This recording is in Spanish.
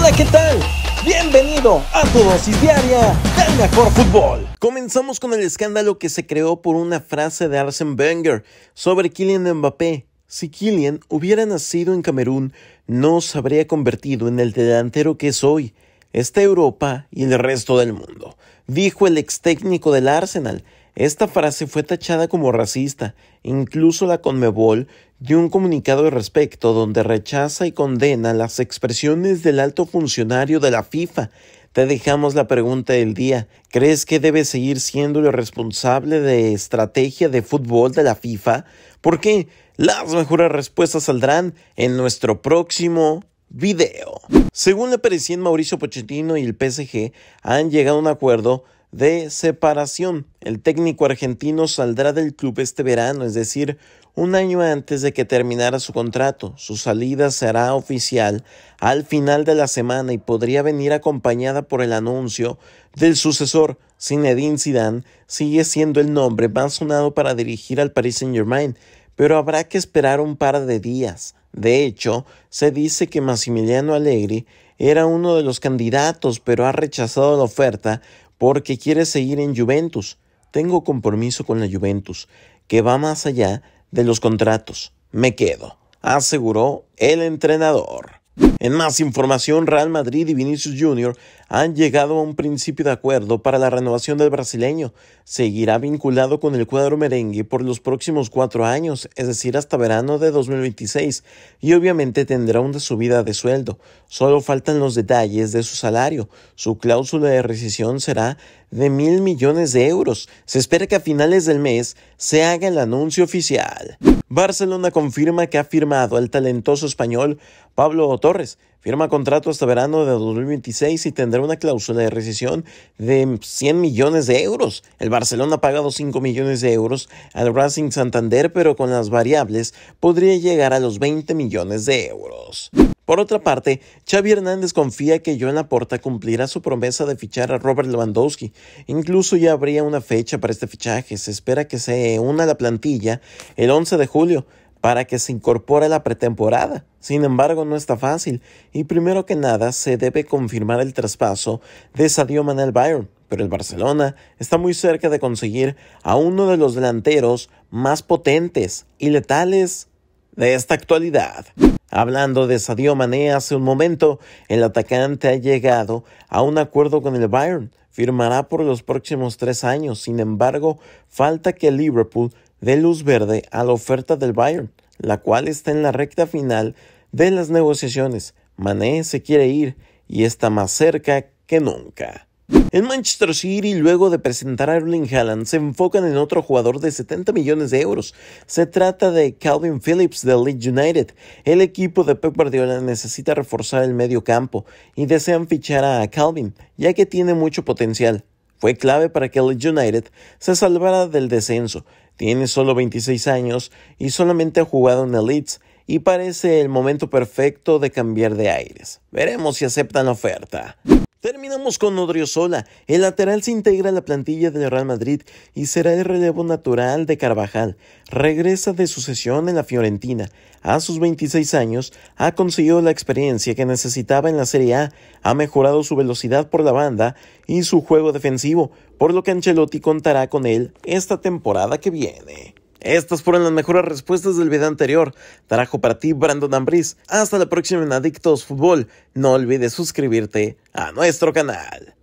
Hola, ¿qué tal? Bienvenido a tu dosis diaria del mejor fútbol. Comenzamos con el escándalo que se creó por una frase de Arsen Wenger sobre Kylian Mbappé. Si Kylian hubiera nacido en Camerún, no se habría convertido en el delantero que es hoy. esta Europa y el resto del mundo, dijo el ex técnico del Arsenal esta frase fue tachada como racista incluso la Conmebol dio un comunicado al respecto donde rechaza y condena las expresiones del alto funcionario de la FIFA. Te dejamos la pregunta del día. ¿Crees que debe seguir siendo el responsable de estrategia de fútbol de la FIFA? ¿Por qué? Las mejores respuestas saldrán en nuestro próximo video. Según le parecían Mauricio Pochettino y el PSG han llegado a un acuerdo de separación. El técnico argentino saldrá del club este verano, es decir, un año antes de que terminara su contrato. Su salida será oficial al final de la semana y podría venir acompañada por el anuncio del sucesor. Zinedine Zidane sigue siendo el nombre más sonado para dirigir al Paris Saint-Germain, pero habrá que esperar un par de días. De hecho, se dice que Massimiliano Allegri era uno de los candidatos, pero ha rechazado la oferta porque quiere seguir en Juventus. Tengo compromiso con la Juventus, que va más allá de los contratos. Me quedo, aseguró el entrenador. En más información, Real Madrid y Vinicius Jr han llegado a un principio de acuerdo para la renovación del brasileño. Seguirá vinculado con el cuadro merengue por los próximos cuatro años, es decir, hasta verano de 2026, y obviamente tendrá una subida de sueldo. Solo faltan los detalles de su salario. Su cláusula de rescisión será de mil millones de euros. Se espera que a finales del mes se haga el anuncio oficial. Barcelona confirma que ha firmado al talentoso español Pablo Torres. Firma contrato hasta verano de 2026 y tendrá una cláusula de rescisión de 100 millones de euros. El Barcelona ha pagado 5 millones de euros al Racing Santander, pero con las variables podría llegar a los 20 millones de euros. Por otra parte, Xavi Hernández confía que Joan Laporta cumplirá su promesa de fichar a Robert Lewandowski. Incluso ya habría una fecha para este fichaje. Se espera que se una a la plantilla el 11 de julio para que se incorpore a la pretemporada. Sin embargo, no está fácil y primero que nada se debe confirmar el traspaso de Sadio al Bayern, pero el Barcelona está muy cerca de conseguir a uno de los delanteros más potentes y letales de esta actualidad. Hablando de Sadio Mané hace un momento, el atacante ha llegado a un acuerdo con el Bayern, firmará por los próximos tres años, sin embargo, falta que Liverpool de luz verde a la oferta del Bayern, la cual está en la recta final de las negociaciones. Mané se quiere ir y está más cerca que nunca. En Manchester City, luego de presentar a Erling Haaland, se enfocan en otro jugador de 70 millones de euros. Se trata de Calvin Phillips de Leeds United. El equipo de Pep Guardiola necesita reforzar el medio campo y desean fichar a Calvin, ya que tiene mucho potencial. Fue clave para que el United se salvara del descenso. Tiene solo 26 años y solamente ha jugado en el Leeds y parece el momento perfecto de cambiar de aires. Veremos si aceptan la oferta. Terminamos con Odriozola. El lateral se integra a la plantilla del Real Madrid y será el relevo natural de Carvajal. Regresa de su sesión en la Fiorentina. A sus 26 años, ha conseguido la experiencia que necesitaba en la Serie A, ha mejorado su velocidad por la banda y su juego defensivo, por lo que Ancelotti contará con él esta temporada que viene. Estas fueron las mejores respuestas del video anterior. Trajo para ti Brandon Ambris. Hasta la próxima en Adictos Fútbol. No olvides suscribirte a nuestro canal.